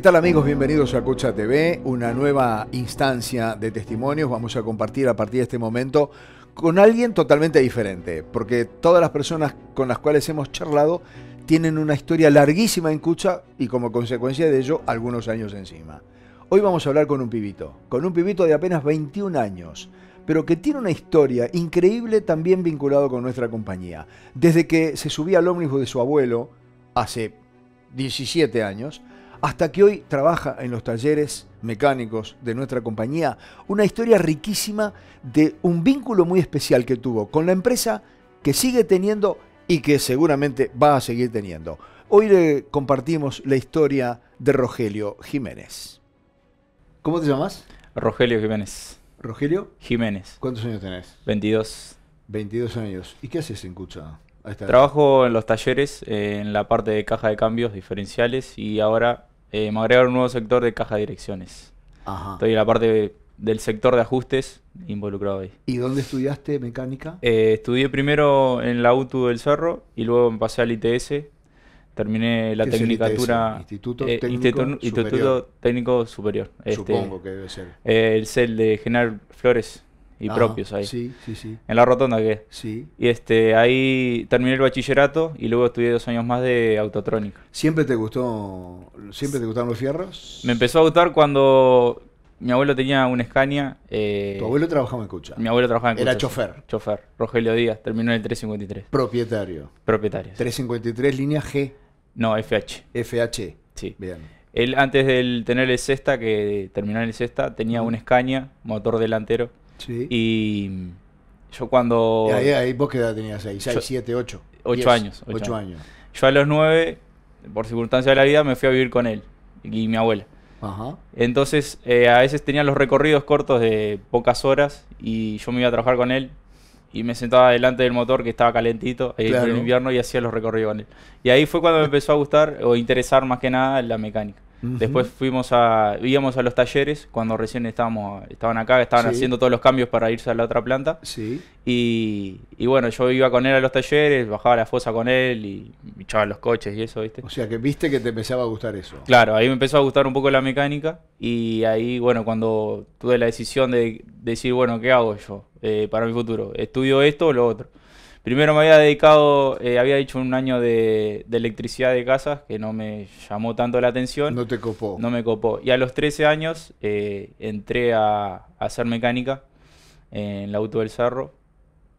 ¿Qué tal amigos? Bienvenidos a Cucha TV, una nueva instancia de testimonios. Vamos a compartir a partir de este momento con alguien totalmente diferente, porque todas las personas con las cuales hemos charlado tienen una historia larguísima en Cucha y como consecuencia de ello algunos años encima. Hoy vamos a hablar con un pibito, con un pibito de apenas 21 años, pero que tiene una historia increíble también vinculado con nuestra compañía. Desde que se subía al ómnibus de su abuelo, hace 17 años, hasta que hoy trabaja en los talleres mecánicos de nuestra compañía, una historia riquísima de un vínculo muy especial que tuvo con la empresa que sigue teniendo y que seguramente va a seguir teniendo. Hoy le compartimos la historia de Rogelio Jiménez. ¿Cómo te llamas? Rogelio Jiménez. ¿Rogelio? Jiménez. ¿Cuántos años tenés? 22. 22 años. ¿Y qué haces en Cucha? Trabajo en los talleres, eh, en la parte de caja de cambios diferenciales y ahora eh, me agregaron un nuevo sector de caja de direcciones. Ajá. Estoy en la parte del sector de ajustes involucrado ahí. ¿Y dónde estudiaste mecánica? Eh, estudié primero en la UTU del Cerro y luego me pasé al ITS. Terminé la tecnicatura. Eh, Instituto, Técnico Instituto, Superior. Técnico Superior. Este, Supongo que debe ser. el CEL de General Flores y propios ahí. Sí, sí, sí. En la rotonda que Sí. Y este, ahí terminé el bachillerato y luego estudié dos años más de autotrónica. ¿Siempre te gustó, siempre te gustaron los fierros? Me empezó a gustar cuando mi abuelo tenía una Scania. Eh, ¿Tu abuelo trabajaba en Cucha? Mi abuelo trabajaba en Cucha. Era chofer. Chofer. Rogelio Díaz, terminó en el 353. Propietario. Propietario. 353, línea G. No, FH. FH. Sí. Bien. Él antes de tener el Cesta, que terminó en el Cesta, tenía una Scania, motor delantero, y yo cuando... Y ahí, ahí vos qué edad tenías ahí, 6, 7, 8. 8 años. 8 años. Yo a los 9, por circunstancia de la vida, me fui a vivir con él y mi abuela. Entonces, eh, a veces tenía los recorridos cortos de pocas horas y yo me iba a trabajar con él y me sentaba delante del motor que estaba calentito en el invierno y hacía los recorridos con él. Y ahí fue cuando me empezó a gustar o interesar más que nada la mecánica. Después fuimos a, íbamos a los talleres cuando recién estábamos, estaban acá, estaban haciendo todos los cambios para irse a la otra planta. Sí. Y, bueno, yo iba con él a los talleres, bajaba la fosa con él y, echaba los coches y eso, ¿viste? O sea, que viste que te empezaba a gustar eso. Claro, ahí me empezó a gustar un poco la mecánica y ahí, bueno, cuando tuve la decisión de decir, bueno, ¿qué hago yo eh, para mi futuro? ¿Estudio esto o lo otro? Primero me había dedicado, eh, había hecho un año de, electricidad de casas que no me llamó tanto la atención. No te copó. No me copó. Y a los 13 años eh, entré a, hacer mecánica en el auto del cerro.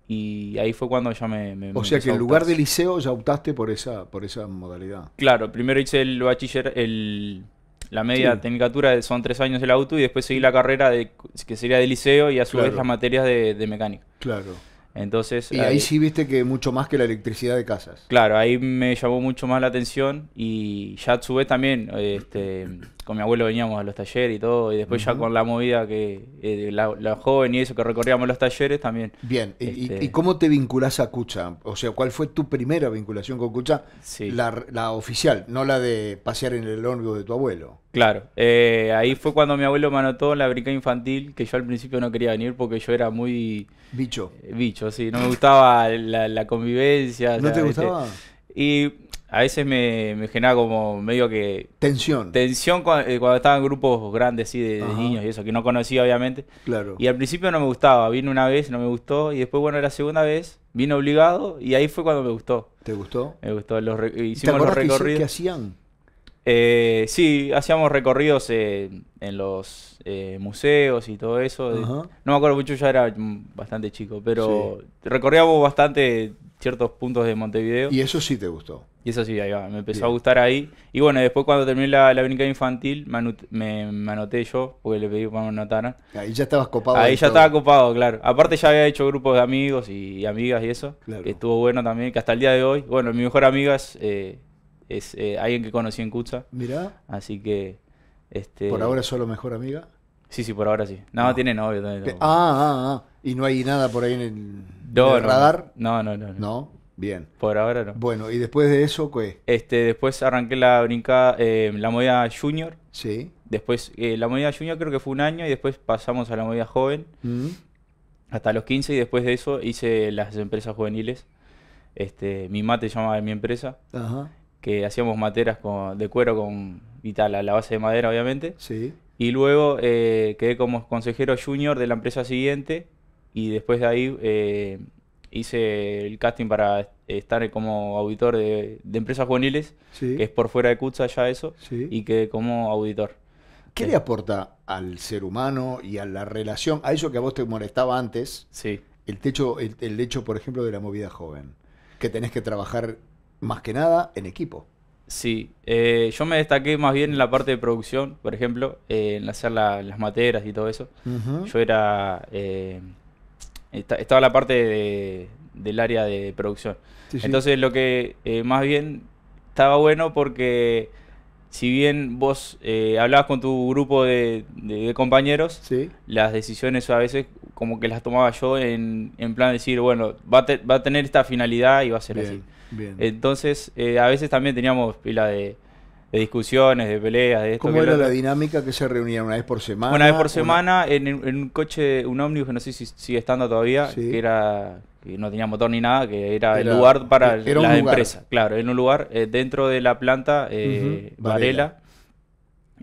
Y ahí fue cuando ya me... o sea que en lugar de liceo ya optaste por esa, por esa modalidad. Claro, primero hice el bachiller, el, la media sí. tecnicatura son tres años el auto y después seguí la carrera de, que sería de liceo y a su vez las materias de mecánica. Claro. Entonces, y ahí, eh, sí viste que mucho más que la electricidad de casas. Claro, ahí me llamó mucho más la atención y ya a su vez también este, con mi abuelo veníamos a los talleres y todo, y después ya con la movida que eh, la, joven y eso que recorríamos los talleres también. Bien, este ¿Y, cómo te vinculás a Cucha? O sea, ¿cuál fue tu primera vinculación con Cucha? Sí. La, oficial, no la de pasear en el longo de tu abuelo. Claro, eh, ahí fue cuando mi abuelo me anotó en la brinca infantil, que yo al principio no quería venir porque yo era muy... Bicho. Eh, bicho, sí, no me gustaba la, convivencia. ¿No te gustaba? y a veces me, me como medio que... Tensión. Tensión eh, cuando, estaban grupos grandes, sí, de, niños y eso, que no conocía obviamente. Claro. Y al principio no me gustaba, vine una vez, no me gustó, y después, bueno, era la segunda vez, vine obligado, y ahí fue cuando me gustó. ¿Te gustó? Me gustó, los hicimos los recorridos. ¿Qué hacían? Eh, sí, hacíamos recorridos en los eh, museos y todo eso. No me acuerdo mucho, ya era mm, bastante chico, pero recorríamos bastante ciertos puntos de Montevideo. Y eso sí te gustó. Y eso sí, ahí va, me empezó a gustar ahí. Y bueno, después cuando terminé la, la infantil, me, anoté yo, porque le pedí que me anotaran. Ahí ya estabas copado. Ahí ya estaba copado, claro. Aparte ya había hecho grupos de amigos y, amigas y eso, que estuvo bueno también, que hasta el día de hoy, bueno, mi mejor amiga es, eh, eh, alguien que conocí en Kutza. Mirá. Así que... Este, ¿Por ahora solo mejor amiga? Sí, sí, por ahora sí. No, no. Ah. tiene novio también. Ah, ah, ah. Y no hay nada por ahí en el... No, no, radar? No, no, no, no, bien. Por ahora no. Bueno, ¿y después de eso qué? Este, después arranqué la brincada, eh, la movida junior. Sí. Después, eh, la movida junior creo que fue un año y después pasamos a la movida joven. Mm. Hasta los 15 y después de eso hice las empresas juveniles. Este, mi mate llamaba llamaba mi empresa. Ajá. Que hacíamos materas con, de cuero con y tal, a la base de madera obviamente. Sí. Y luego eh, quedé como consejero junior de la empresa siguiente, y después de ahí eh, hice el casting para estar como auditor de, empresas juveniles, que es por fuera de CUTSA ya eso, y quedé como auditor. ¿Qué le aporta al ser humano y a la relación, a eso que a vos te molestaba antes, sí. el, techo, el, el hecho, por ejemplo, de la movida joven? Que tenés que trabajar más que nada en equipo. Sí, eh, yo me destaqué más bien en la parte de producción, por ejemplo, eh, en hacer las materas y todo eso. Yo era estaba la parte del área de producción. Entonces lo que eh, más bien estaba bueno porque si bien vos eh, hablabas con tu grupo de, compañeros, las decisiones a veces como que las tomaba yo en, plan de decir, bueno, va a, tener esta finalidad y va a ser así. Entonces eh, a veces también teníamos pila de de discusiones, de peleas, de esto. ¿Cómo era la dinámica que se reunían una vez por semana? Una vez por semana en, un coche, un ómnibus que no sé si sigue estando todavía, que era no tenía motor ni nada, que era, el lugar para la empresa, claro, en un lugar eh, dentro de la planta eh, Varela.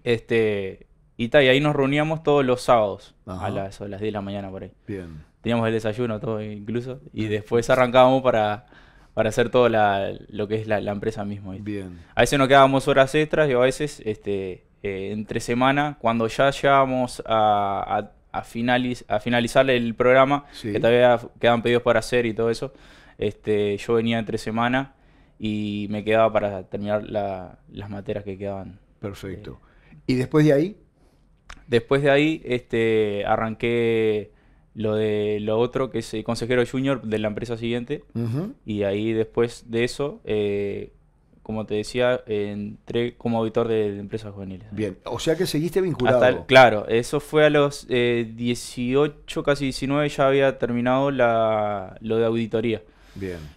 Este, y, ahí nos reuníamos todos los sábados a las, las 10 de la mañana por ahí. Bien. Teníamos el desayuno todo incluso y después arrancábamos para para hacer todo lo que es la, empresa mismo. Bien. A veces nos quedábamos horas extras y a veces este, eh, entre semana, cuando ya llegábamos a, a, a, finalizar el programa, que todavía quedaban pedidos para hacer y todo eso, este, yo venía entre semana y me quedaba para terminar las materias que quedaban. Perfecto. Eh. ¿Y después de ahí? Después de ahí este, arranqué lo de lo otro, que es el eh, consejero junior de la empresa siguiente. Y ahí después de eso, eh, como te decía, entré como auditor de, empresas juveniles. Bien, o sea que seguiste vinculado. claro, eso fue a los 18, eh, casi 19, ya había terminado la, lo de auditoría.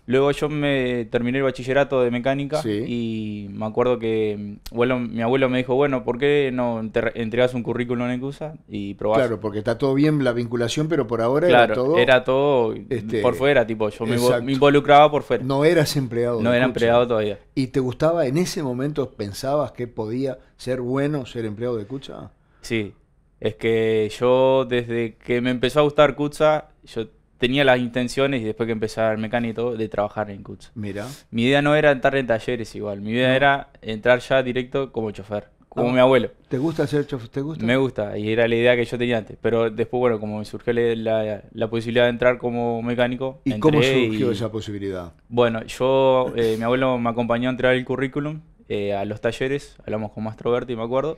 Luego yo me terminé el bachillerato de mecánica y me acuerdo que bueno, mi abuelo me dijo, bueno, ¿por qué no entregas un currículum en ECUSA y probás? Claro, porque está todo bien la vinculación, pero por ahora era todo... era todo este, por fuera, tipo, yo me involucraba por fuera. No eras empleado. No era empleado todavía. ¿Y te gustaba en ese momento, pensabas que podía ser bueno ser empleado de Cucha? Sí, es que yo desde que me empezó a gustar Cucha, yo tenía las intenciones, y después que empecé el mecánico y todo, de trabajar en CUTS. Mira. Mi idea no era entrar en talleres igual, mi idea era entrar ya directo como chofer, como ah. mi abuelo. ¿Te gusta ser chofer? ¿Te gusta? Me gusta, y era la idea que yo tenía antes. Pero después, bueno, como me surgió la, posibilidad de entrar como mecánico. ¿Y cómo surgió esa posibilidad? Bueno, yo, eh, mi abuelo me acompañó a en el currículum. Eh, a los talleres, hablamos con Mastro Berti, me acuerdo,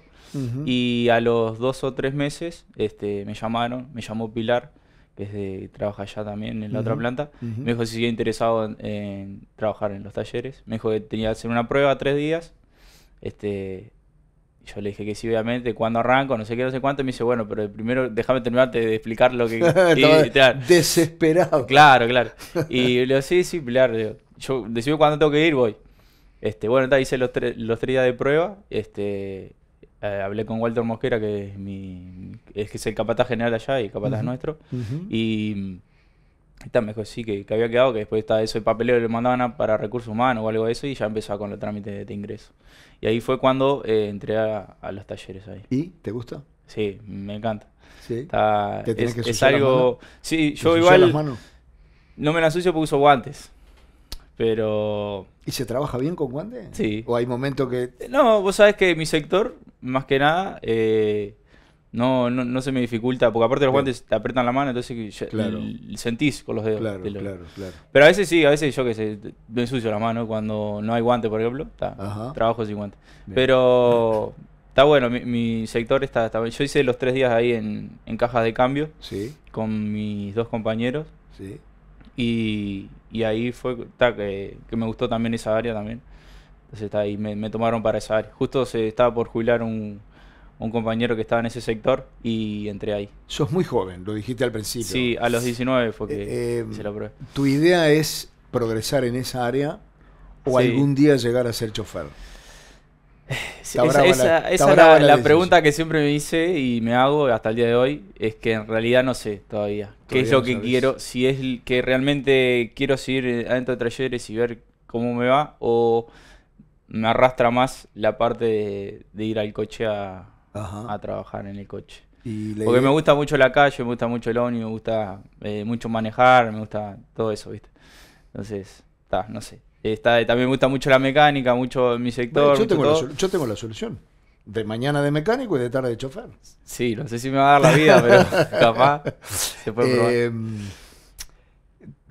y a los dos o tres meses este, me llamaron, me llamó Pilar, que de, trabaja allá también en la otra planta, me dijo si sigue interesado en, trabajar en los talleres. Me dijo que tenía que hacer una prueba tres días. Este, yo le dije que sí, obviamente, cuando arranco, no sé qué, no sé cuánto. Y me dice, bueno, pero primero déjame terminarte de explicar lo que. Desesperado. Claro, claro. Y le digo, sí, sí, claro. yo decido cuándo tengo que ir, voy. Este, bueno, está, hice los, los tres días de prueba. Este, eh, hablé con Walter Mosquera, que es, mi, es, que es el capataz general allá y el capataz nuestro. Y está, me dijo sí, que, había quedado, que después estaba eso el papeleo le mandaban para recursos humanos o algo de eso, y ya empezaba con los trámites de, ingreso. Y ahí fue cuando eh, entré a, los talleres ahí. ¿Y te gusta? Sí, me encanta. Sí. ¿Te es, que algo. Las manos? Sí, yo igual. Las manos? No me la sucio porque uso guantes. Pero. ¿Y se trabaja bien con guantes? Sí. ¿O hay momentos que.? Eh, no, vos sabés que mi sector, más que nada, eh, no, no, no, se me dificulta, porque aparte los guantes te aprietan la mano, entonces sentís con los dedos. Claro, claro, claro. Pero a veces sí, a veces yo que sé, me ensucio la mano cuando no hay guante, por ejemplo, trabajo sin guante. Pero está bueno, mi, sector está, está, Yo hice los tres días ahí en, en cajas de cambio con mis dos compañeros. Sí. Y, ahí fue que, me gustó también esa área también. Entonces está ahí me, tomaron para esa área. Justo se estaba por jubilar un, compañero que estaba en ese sector y entré ahí. Sos muy joven, lo dijiste al principio. Sí, a los 19 fue que se eh, eh, probé. ¿Tu idea es progresar en esa área o algún día llegar a ser chofer? Esa, la, pregunta que siempre me hice y me hago hasta el día de hoy es que en realidad no sé todavía qué es lo que quiero, si es que realmente quiero seguir eh, adentro de talleres y ver cómo me va o me arrastra más la parte de, ir al coche a, trabajar en el coche. Porque me gusta mucho la calle, me gusta mucho el ovni, me gusta eh, mucho manejar, me gusta todo eso, ¿viste? Entonces, está, no sé también me gusta mucho la mecánica, mucho mi sector. yo, tengo La, solución. De mañana de mecánico y de tarde de chofer. Sí, no sé si me va a dar la vida, pero capaz em,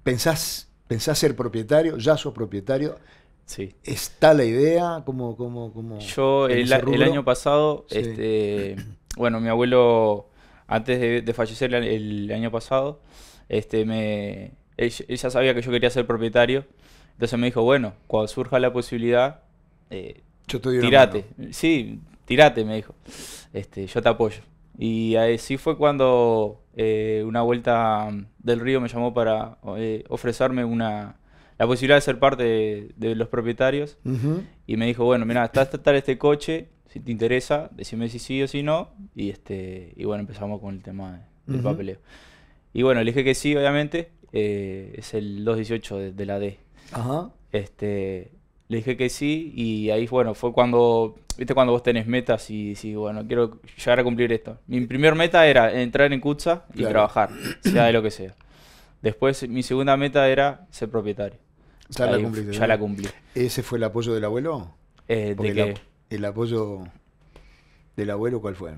¿Pensás, ser propietario? ¿Ya sos propietario? Sí. ¿Está la idea? como Yo el, año pasado, este, bueno, mi abuelo, antes de, fallecer el, año pasado, este, me, él, ya sabía que yo quería ser propietario entonces me dijo, bueno, cuando surja la posibilidad, eh, tirate. Sí, tirate, me dijo. Este, yo te apoyo. Y así fue cuando eh, una vuelta del río me llamó para eh, ofrecerme una, la posibilidad de ser parte de, los propietarios. Y me dijo, bueno, mira, está tratar este coche, si te interesa, decime si sí o si no. Y, este, y bueno, empezamos con el tema del papeleo. Y bueno, le dije que sí, obviamente. es el 218 de la D. Ajá. Este, le dije que sí y ahí, bueno, fue cuando, viste, cuando vos tenés metas y decís, bueno, quiero llegar a cumplir esto. Mi primer meta era entrar en Cutsa y trabajar, sea de lo que sea. Después, mi segunda meta era ser propietario. Ya la cumplí. ¿Ese fue el apoyo del abuelo? Eh, ¿de el, el apoyo del abuelo, ¿cuál fue?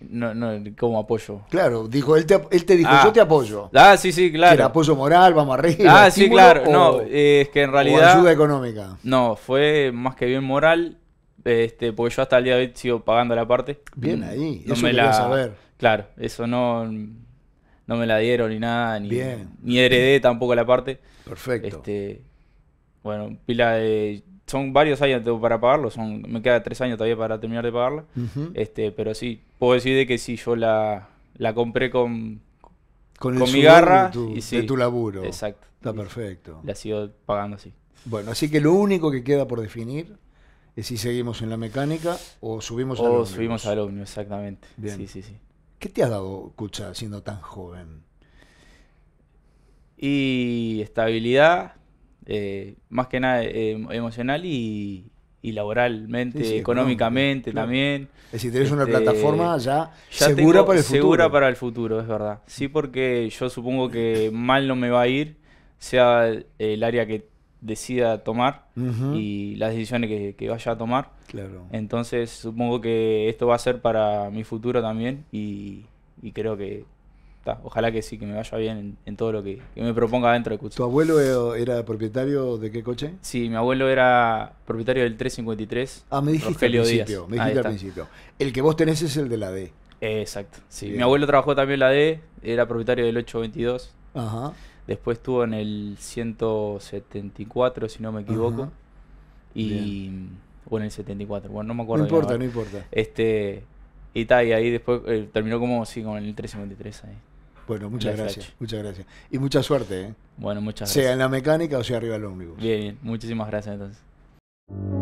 No, no, como apoyo. Claro, dijo, él te, él dijo, ah. yo te apoyo. Ah, sí, sí, claro. Era apoyo moral, vamos arriba. Ah, sí, claro. no, es que en realidad. O ayuda económica. No, fue más que bien moral, este, porque yo hasta el día de hoy sigo pagando la parte. Bien ahí, no eso me la saber. Claro, eso no, no me la dieron ni nada, ni, ni heredé tampoco la parte. Perfecto. Este, bueno, pila Son varios años para pagarlo, son, me queda tres años todavía para terminar de pagarla. este, pero sí, puedo decir de que si yo la, compré con, con, mi garra de tu, y laburo. Exacto. Está perfecto. La sigo pagando así. Bueno, así que lo único que queda por definir es si seguimos en la mecánica o subimos o O subimos al exactamente. Sí, sí, sí. ¿Qué te ha dado Cucha siendo tan joven? Y estabilidad, eh, más que nada em, emocional y, laboralmente, económicamente también. Es decir, tenés una este, plataforma ya, segura para el futuro. Segura para el futuro, es verdad. Sí, porque yo supongo que mal no me va a ir, sea el área que decida tomar y las decisiones que, vaya a tomar. Entonces supongo que esto va a ser para mi futuro también y creo que ojalá que sí, que me vaya bien en, todo lo que, me proponga dentro de coche. ¿Tu abuelo era propietario de qué coche? Sí, mi abuelo era propietario del 353. Ah, me dijiste al principio. Me dijiste al principio. El que vos tenés es el de la D. exacto, sí. Mi abuelo trabajó también en la D, era propietario del 822. Ajá. Después estuvo en el 174, si no me equivoco. Y. O en el 74, bueno, no me acuerdo. No importa, no importa. Este. Y, ta, y ahí después eh, terminó como sí, con el 353 ahí. Bueno, muchas gracias. Muchas gracias. Y mucha suerte. ¿eh? Bueno, muchas gracias. Sea en la mecánica o sea arriba del ómnibus. Bien, bien. Muchísimas gracias entonces.